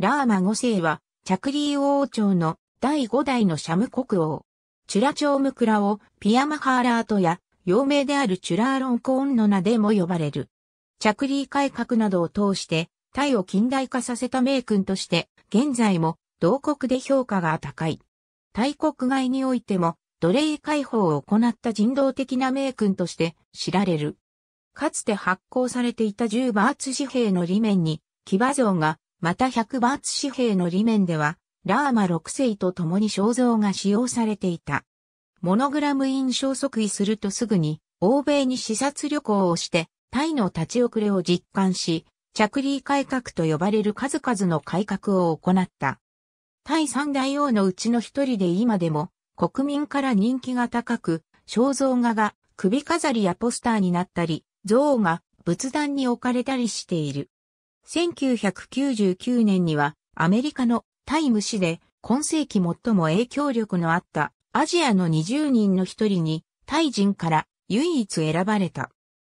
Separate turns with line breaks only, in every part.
ラーマ5世は、着リー王朝の第5代のシャム国王。チュラチョームクラをピアマハーラートや、幼名であるチュラーロンコーンの名でも呼ばれる。着リー改革などを通して、タイを近代化させた名君として、現在も同国で評価が高い。タイ国外においても、奴隷解放を行った人道的な名君として知られる。かつて発行されていた10バーツ紙幣の裏面に、騎馬像がまた100バーツ紙幣の裏面では、ラーマ6世と共に肖像が使用されていた。モノグラム印象即位するとすぐに、欧米に視察旅行をして、タイの立ち遅れを実感し、着離改革と呼ばれる数々の改革を行った。タイ三大王のうちの一人で今でも、国民から人気が高く、肖像画が首飾りやポスターになったり、像が仏壇に置かれたりしている。1999年にはアメリカのタイム誌で今世紀最も影響力のあったアジアの20人の一人にタイ人から唯一選ばれた。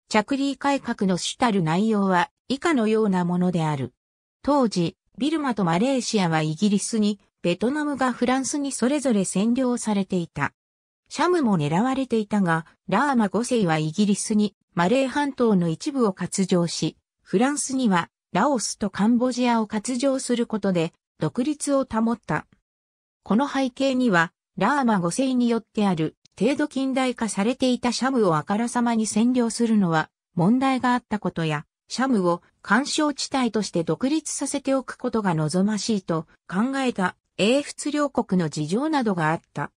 着ー改革の主たる内容は以下のようなものである。当時、ビルマとマレーシアはイギリスに、ベトナムがフランスにそれぞれ占領されていた。シャムも狙われていたが、ラーマ5世はイギリスにマレー半島の一部を割譲し、フランスにはラオスとカンボジアを割譲することで独立を保った。この背景には、ラーマ5世によってある程度近代化されていたシャムをあからさまに占領するのは問題があったことや、シャムを干渉地帯として独立させておくことが望ましいと考えた英仏両国の事情などがあった。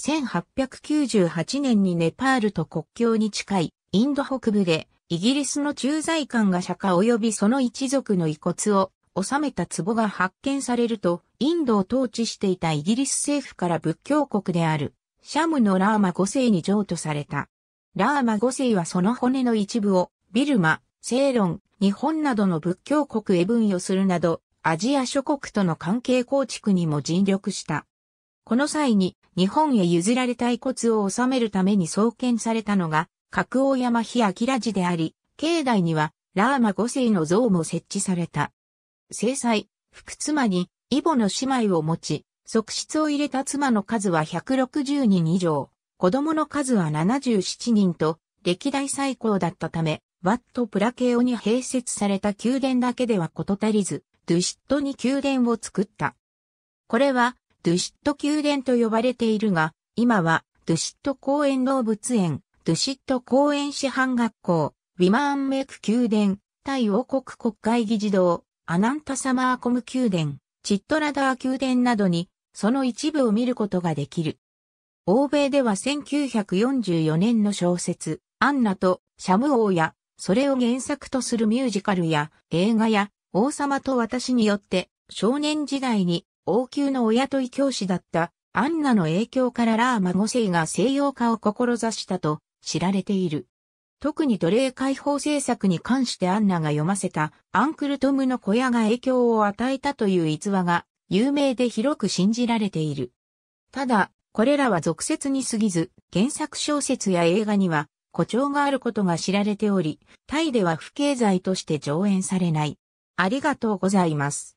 1898年にネパールと国境に近いインド北部でイギリスの駐在官が釈迦及びその一族の遺骨を収めた壺が発見されると、インドを統治していたイギリス政府から仏教国である、シャムのラーマ5世に譲渡された。ラーマ5世はその骨の一部を、ビルマ、セーロン、日本などの仏教国へ分与するなど、アジア諸国との関係構築にも尽力した。この際に、日本へ譲られた遺骨を収めるために創建されたのが、格王山日明寺であり、境内にはラーマ5世の像も設置された。正妻、福妻に、イボの姉妹を持ち、側室を入れた妻の数は160人以上、子供の数は77人と、歴代最高だったため、ワット・プラケオに併設された宮殿だけでは事足りず、ドゥシットに宮殿を作った。これは、ドゥシット宮殿と呼ばれているが、今は、ドゥシット公園動物園、ドゥシット公園師範学校、ウィマーンメク宮殿、タイ王国国会議事堂、アナンタサマーコム宮殿、チットラダー宮殿などに、その一部を見ることができる。欧米では1944年の小説、アンナとシャム王や、それを原作とするミュージカルや、映画や、王様と私によって、少年時代に王宮の親と異教師だったアンナの影響からラーマ5世が西洋化を志したと知られている。特に奴隷解放政策に関してアンナが読ませたアンクルトムの小屋が影響を与えたという逸話が有名で広く信じられている。ただ、これらは俗説に過ぎず、原作小説や映画には誇張があることが知られており、タイでは不敬罪として上演されない。ありがとうございます。